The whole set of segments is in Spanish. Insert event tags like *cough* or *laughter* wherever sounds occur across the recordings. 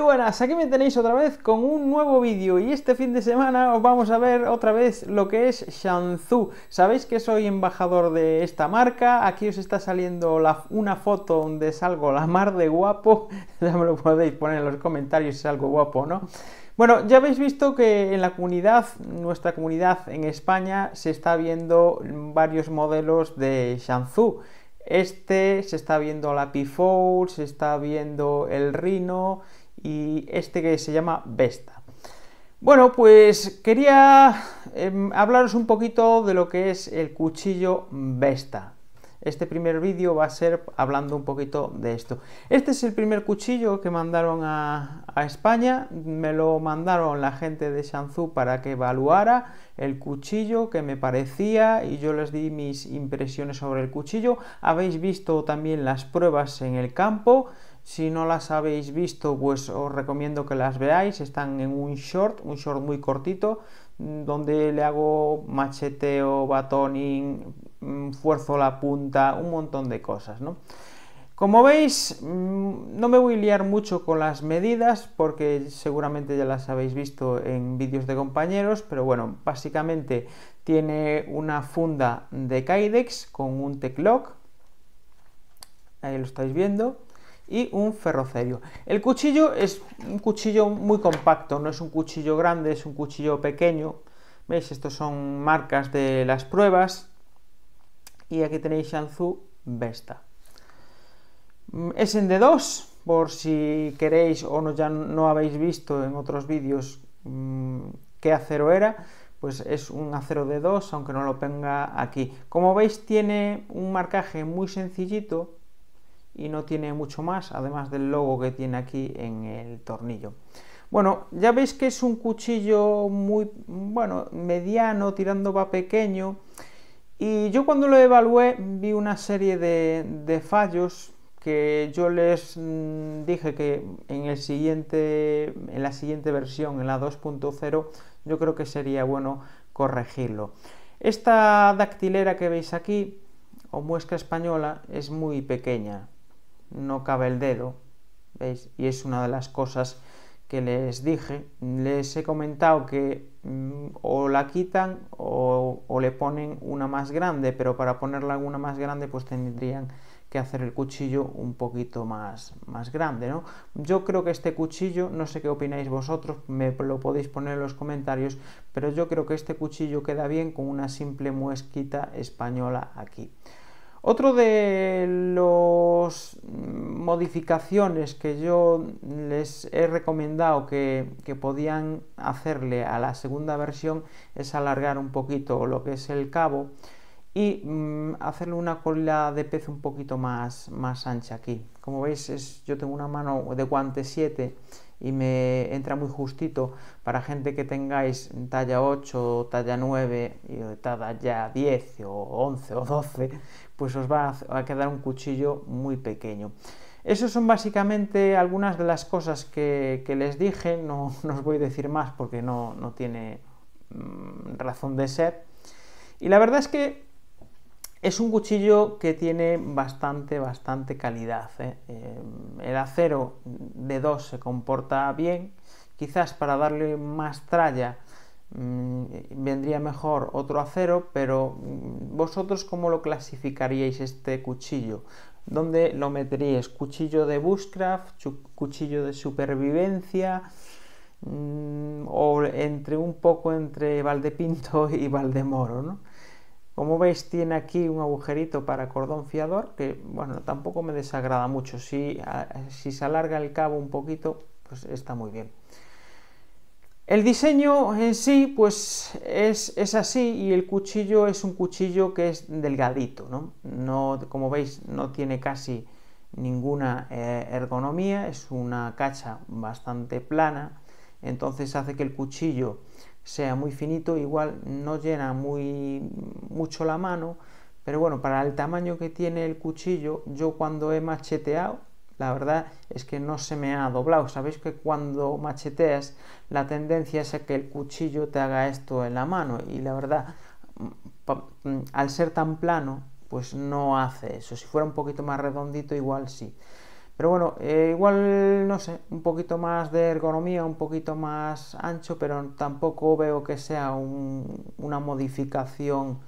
buenas, aquí me tenéis otra vez con un nuevo vídeo y este fin de semana os vamos a ver otra vez lo que es Shanzu. Sabéis que soy embajador de esta marca, aquí os está saliendo una foto donde salgo la mar de guapo, *laughs* ya me lo podéis poner en los comentarios si algo guapo o no. Bueno, ya habéis visto que en la comunidad, nuestra comunidad en España, se está viendo varios modelos de Shanzu. Este se está viendo la P-Fold, se está viendo el Rhino, y este que se llama Vesta. Bueno, pues quería em, hablaros un poquito de lo que es el cuchillo Vesta. Este primer vídeo va a ser hablando un poquito de esto. Este es el primer cuchillo que mandaron a, a España. Me lo mandaron la gente de Shanzú para que evaluara el cuchillo que me parecía y yo les di mis impresiones sobre el cuchillo. Habéis visto también las pruebas en el campo. Si no las habéis visto, pues os recomiendo que las veáis. Están en un short, un short muy cortito, mm, donde le hago macheteo, batoning, mm, fuerzo la punta, un montón de cosas, ¿no? Como veis, mm, no me voy a liar mucho con las medidas porque seguramente ya las habéis visto en vídeos de compañeros, pero bueno, básicamente tiene una funda de Kydex con un Teclock, ahí lo estáis viendo, y un ferrocerio. El cuchillo es un cuchillo muy compacto, no es un cuchillo grande, es un cuchillo pequeño. ¿Veis? Estos son marcas de las pruebas. Y aquí tenéis Shanzu Vesta. Mm, es en D2, por si queréis o no, ya no habéis visto en otros vídeos mm, qué acero era, pues es un acero D2, aunque no lo tenga aquí. Como veis tiene un marcaje muy sencillito, y no tiene mucho más, además del logo que tiene aquí en el tornillo. Bueno, ya veis que es un cuchillo muy, bueno, mediano, tirando va pequeño. Y yo cuando lo evalué vi una serie de, fallos que yo les mm, dije que en, el siguiente, en la siguiente versión, en la 2.0, yo creo que sería bueno corregirlo. Esta dactilera que veis aquí, o muesca española, es muy pequeña no cabe el dedo, ¿veis? Y es una de las cosas que les dije. Les he comentado que mm, o la quitan o, le ponen una más grande, pero para ponerla una más grande pues tendrían que hacer el cuchillo un poquito más, más grande, ¿no? Yo creo que este cuchillo, no sé qué opináis vosotros, me lo podéis poner en los comentarios, pero yo creo que este cuchillo queda bien con una simple muesquita española aquí. Otro de las modificaciones que yo les he recomendado que, podían hacerle a la segunda versión es alargar un poquito lo que es el cabo y mm, hacerle una cola de pez un poquito más, ancha aquí. Como veis, yo tengo una mano de guante 7 y me entra muy justito para gente que tengáis talla 8, talla 9, y talla 10 o 11 o 12, pues os va a quedar un cuchillo muy pequeño. Esas son básicamente algunas de las cosas que, les dije, no, os voy a decir más porque no, tiene mm, razón de ser. Y la verdad es que es un cuchillo que tiene bastante, bastante calidad. ¿eh? Eh, el acero de dos se comporta bien. Quizás para darle más tralla mm, vendría mejor otro acero, pero mm, vosotros cómo lo clasificaríais este cuchillo? ¿Dónde lo meteríais? ¿Cuchillo de bushcraft? ¿Cuchillo de supervivencia? Mm, ¿O entre un poco entre Valdepinto *laughs* y Valdemoro? ¿no? Como veis tiene aquí un agujerito para cordón fiador que bueno, tampoco me desagrada mucho. Si, si se alarga el cabo un poquito, pues está muy bien. El diseño en sí pues es, así y el cuchillo es un cuchillo que es delgadito, ¿no? como veis no tiene casi ninguna eh, ergonomía, es una cacha bastante plana, entonces hace que el cuchillo sea muy finito, igual no llena muy mucho la mano, pero bueno, para el tamaño que tiene el cuchillo, yo cuando he macheteado, la verdad es que no se me ha doblado. Sabéis que cuando macheteas, la tendencia es a que el cuchillo te haga esto en la mano y la verdad, mm, al ser tan plano, pues no hace eso. Si fuera un poquito más redondito, igual sí. Pero bueno, eh, igual, no sé, un poquito más de ergonomía, un poquito más ancho, pero tampoco veo que sea una modificación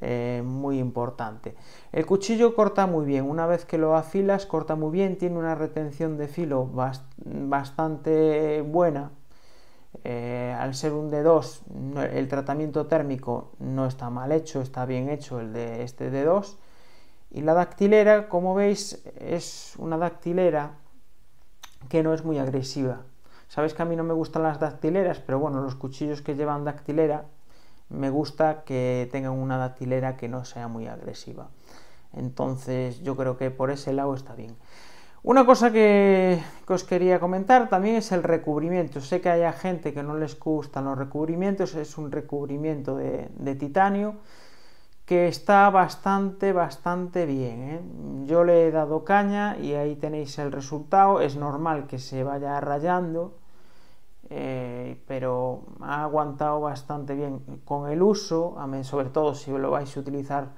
eh, muy importante. El cuchillo corta muy bien, una vez que lo afilas corta muy bien, tiene una retención de filo bastante buena. Eh, al ser un D2, el tratamiento térmico no está mal hecho, está bien hecho el de este D2 y la dactilera, como veis, es una dactilera que no es muy agresiva. Sabéis que a mí no me gustan las dactileras, pero bueno, los cuchillos que llevan dactilera me gusta que tengan una dactilera que no sea muy agresiva. Entonces yo creo que por ese lado está bien. Una cosa que, os quería comentar también es el recubrimiento. Sé que hay gente que no les gustan los recubrimientos, es un recubrimiento de titanio que está bastante, bastante bien. ¿eh? Yo le he dado caña y ahí tenéis el resultado. Es normal que se vaya rayando, eh, pero ha aguantado bastante bien con el uso, sobre todo si lo vais a utilizar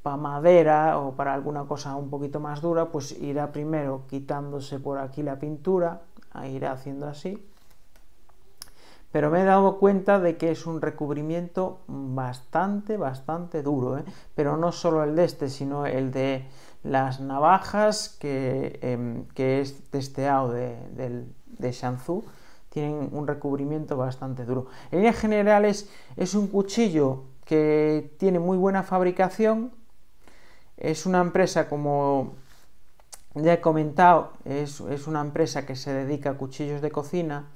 para madera o para alguna cosa un poquito más dura, pues irá primero quitándose por aquí la pintura, irá haciendo así pero me he dado cuenta de que es un recubrimiento bastante, bastante duro, ¿eh? pero no solo el de este, sino el de las navajas que, em, es testeado de, de, tienen un recubrimiento bastante duro. En general es es un cuchillo que tiene muy buena fabricación, es una empresa como ya he comentado, es, es una empresa que se dedica a cuchillos de cocina,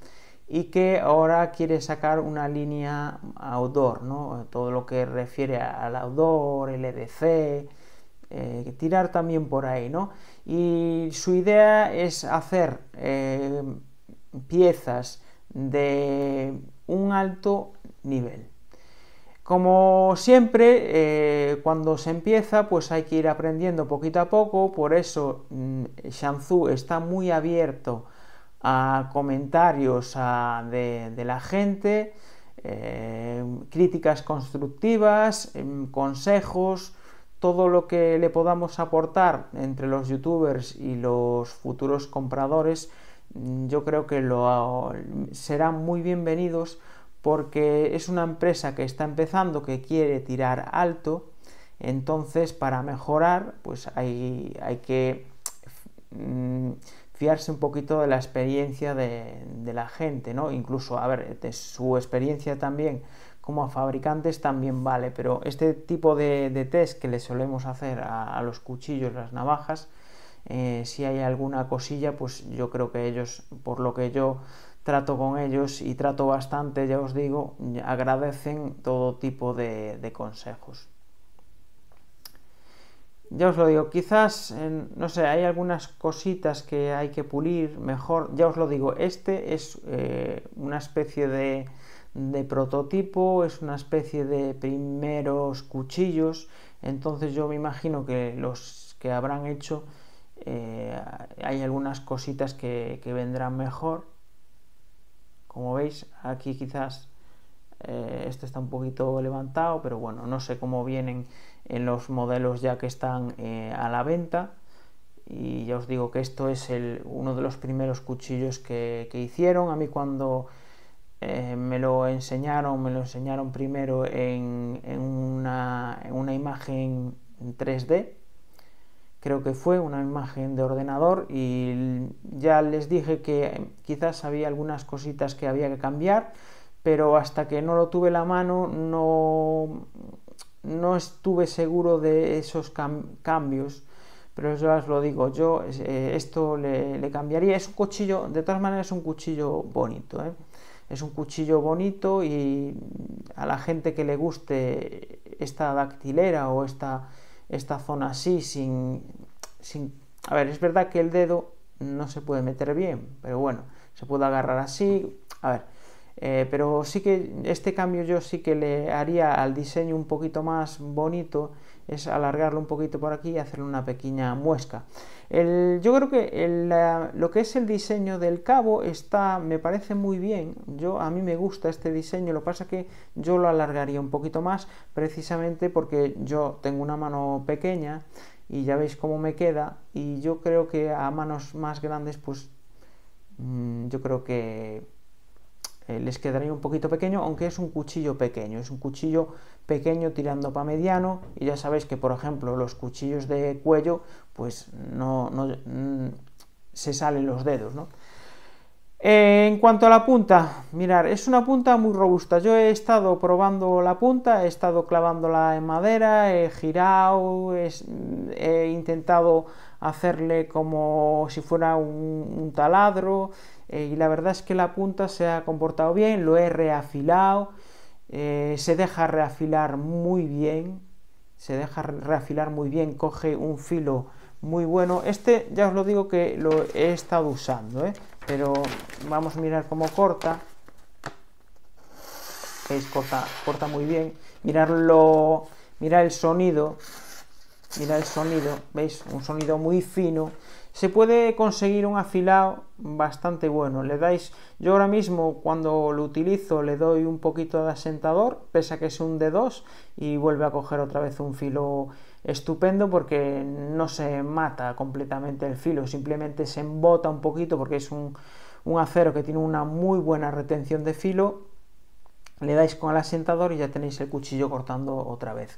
y que ahora quiere sacar una línea outdoor, todo lo que refiere al outdoor, LDC, eh, tirar también por ahí. ¿no? Y su idea es hacer eh, piezas de un alto nivel. Como siempre, eh, cuando se empieza, pues hay que ir aprendiendo poquito a poco, por eso mm, está muy abierto a comentarios de, la gente, eh, críticas constructivas, em, consejos, todo lo que le podamos aportar entre los youtubers y los futuros compradores, mm, yo creo que lo, serán muy bienvenidos porque es una empresa que está empezando, que quiere tirar alto, entonces para mejorar pues hay, hay que... Mm, fiarse un poquito de la experiencia de, la gente, ¿no? Incluso, a ver, de su experiencia también como a fabricantes también vale, pero este tipo de, test que le solemos hacer a, los cuchillos, las navajas, eh, si hay alguna cosilla, pues yo creo que ellos, por lo que yo trato con ellos y trato bastante, ya os digo, agradecen todo tipo de consejos ya os lo digo, quizás, no sé, hay algunas cositas que hay que pulir mejor, ya os lo digo, este es eh, una especie de, prototipo, es una especie de primeros cuchillos, entonces yo me imagino que los que habrán hecho eh, hay algunas cositas que, vendrán mejor. Como veis, aquí quizás eh, este está un poquito levantado, pero bueno, no sé cómo vienen en los modelos ya que están eh, a la venta y ya os digo que esto es el, uno de los primeros cuchillos que, hicieron a mí cuando eh, me lo enseñaron me lo enseñaron primero en, en, una, en una imagen 3D creo que fue una imagen de ordenador y ya les dije que eh, quizás había algunas cositas que había que cambiar, pero hasta que no lo tuve la mano no, no estuve seguro de esos cambios, pero eso os lo digo, yo eh, esto le, cambiaría. Es un cuchillo, de todas maneras es un cuchillo bonito, ¿eh? es un cuchillo bonito y a la gente que le guste esta dactilera o esta, esta zona así, sin, sin... A ver, es verdad que el dedo no se puede meter bien, pero bueno, se puede agarrar así. A ver, eh, pero sí que este cambio yo sí que le haría al diseño un poquito más bonito, es alargarlo un poquito por aquí y hacerle una pequeña muesca. yo creo que lo que es el diseño del cabo está, me parece muy bien. Yo a mí me gusta este diseño. Lo que pasa que yo lo alargaría un poquito más, precisamente porque yo tengo una mano pequeña y ya veis cómo me queda. Y yo creo que a manos más grandes, pues mm, yo creo que eh, les quedaría un poquito pequeño, aunque es un cuchillo pequeño, es un cuchillo pequeño tirando para mediano y ya sabéis que por ejemplo los cuchillos de cuello pues no, mm, se salen los dedos, ¿no? Eh, en cuanto a la punta, mirar, es una punta muy robusta. Yo he estado probando la punta, he estado clavándola en madera, he girado, mm, he intentado hacerle como si fuera un, taladro eh, y la verdad es que la punta se ha comportado bien, lo he reafilado, eh, se deja reafilar muy bien, se deja reafilar muy bien, coge un filo muy bueno. Este ya os lo digo que lo he estado usando, ¿eh? pero vamos a mirar cómo corta. Es corta, corta muy bien. Mirarlo, mirar el sonido Mira el sonido, ¿veis? Un sonido muy fino. Se puede conseguir un afilado bastante bueno. Le dais, yo ahora mismo cuando lo utilizo le doy un poquito de asentador, pese a que es un D2 y vuelve a coger otra vez un filo estupendo porque no se mata completamente el filo, simplemente se embota un poquito porque es un, un acero que tiene una muy buena retención de filo. Le dais con el asentador y ya tenéis el cuchillo cortando otra vez.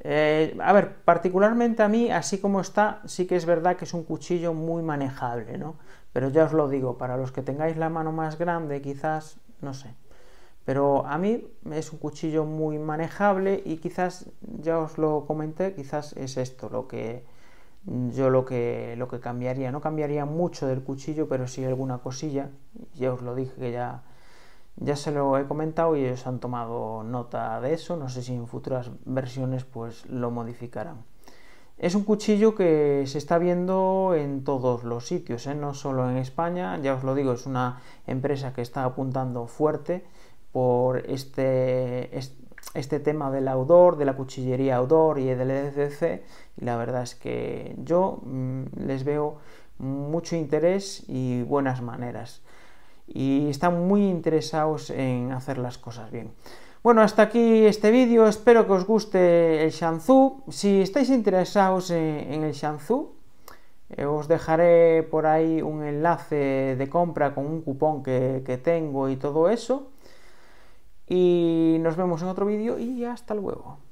Eh, a ver, particularmente a mí, así como está, sí que es verdad que es un cuchillo muy manejable, ¿no? Pero ya os lo digo, para los que tengáis la mano más grande, quizás, no sé. Pero a mí es un cuchillo muy manejable y quizás, ya os lo comenté, quizás es esto lo que yo lo que, lo que cambiaría. No cambiaría mucho del cuchillo, pero sí alguna cosilla. Ya os lo dije que ya ya se lo he comentado y ellos han tomado nota de eso. No sé si en futuras versiones pues lo modificarán. Es un cuchillo que se está viendo en todos los sitios, ¿eh? no solo en España. Ya os lo digo, es una empresa que está apuntando fuerte por este, este tema del Audor, de la cuchillería Audor y del EDC. Y la verdad es que yo mm, les veo mucho interés y buenas maneras y están muy interesados en hacer las cosas bien. Bueno, hasta aquí este vídeo, espero que os guste el Shanzu. Si estáis interesados en, el Shanzu, eh, os dejaré por ahí un enlace de compra con un cupón que, que tengo y todo eso. Y nos vemos en otro vídeo y hasta luego.